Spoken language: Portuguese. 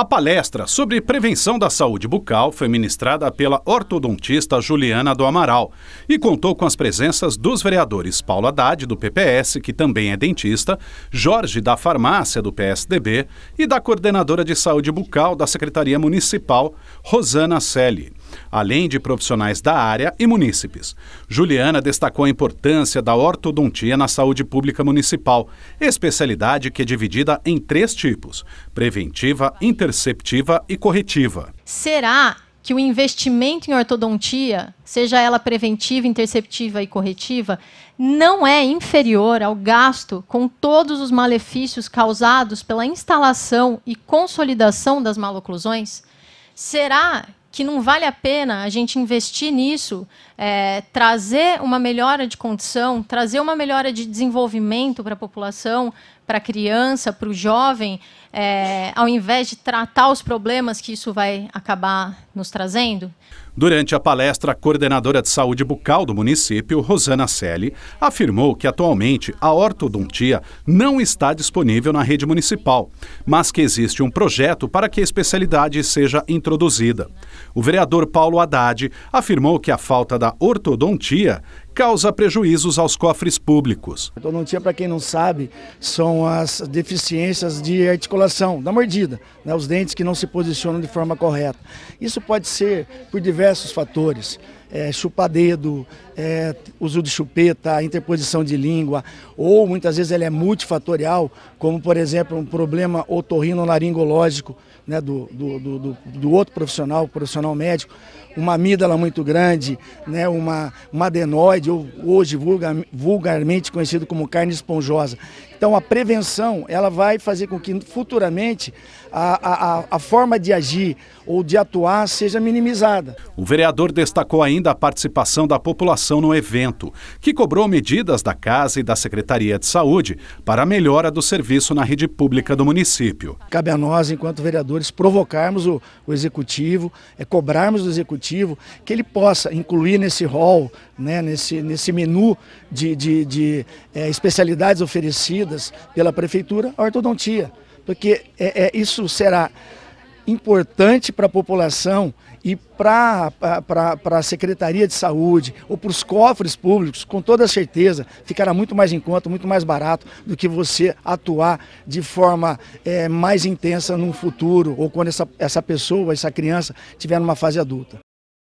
A palestra sobre prevenção da saúde bucal foi ministrada pela ortodontista Juliana do Amaral e contou com as presenças dos vereadores Paulo Haddad, do PPS, que também é dentista, Jorge da Farmácia, do PSDB, e da coordenadora de saúde bucal da Secretaria Municipal, Rosana Selle além de profissionais da área e munícipes. Juliana destacou a importância da ortodontia na saúde pública municipal, especialidade que é dividida em três tipos: preventiva, interceptiva e corretiva. Será que o investimento em ortodontia, seja ela preventiva, interceptiva e corretiva, não é inferior ao gasto com todos os malefícios causados pela instalação e consolidação das maloclusões? Será que não vale a pena a gente investir nisso, é, trazer uma melhora de condição, trazer uma melhora de desenvolvimento para a população, para a criança, para o jovem, é, ao invés de tratar os problemas que isso vai acabar nos trazendo? Durante a palestra, a coordenadora de saúde bucal do município, Rosana Selle, afirmou que atualmente a ortodontia não está disponível na rede municipal, mas que existe um projeto para que a especialidade seja introduzida. O vereador Paulo Haddad afirmou que a falta da ortodontia causa prejuízos aos cofres públicos. A Odontia, então, para quem não sabe, são as deficiências de articulação, da mordida, né? os dentes que não se posicionam de forma correta. Isso pode ser por diversos fatores é, dedo, é, uso de chupeta, interposição de língua, ou muitas vezes ele é multifatorial, como por exemplo um problema otorrino-laringológico, né, do, do, do, do outro profissional, profissional médico, uma amígdala muito grande, né, uma, uma adenoide, ou hoje vulgar, vulgarmente conhecido como carne esponjosa. Então a prevenção ela vai fazer com que futuramente a, a, a forma de agir ou de atuar seja minimizada. O vereador destacou ainda ainda a participação da população no evento, que cobrou medidas da Casa e da Secretaria de Saúde para a melhora do serviço na rede pública do município. Cabe a nós, enquanto vereadores, provocarmos o, o Executivo, é, cobrarmos do Executivo que ele possa incluir nesse rol, né, nesse, nesse menu de, de, de é, especialidades oferecidas pela Prefeitura, a ortodontia, porque é, é isso será importante para a população e para a Secretaria de Saúde ou para os cofres públicos, com toda certeza, ficará muito mais em conta, muito mais barato do que você atuar de forma é, mais intensa no futuro ou quando essa, essa pessoa, essa criança, estiver numa fase adulta.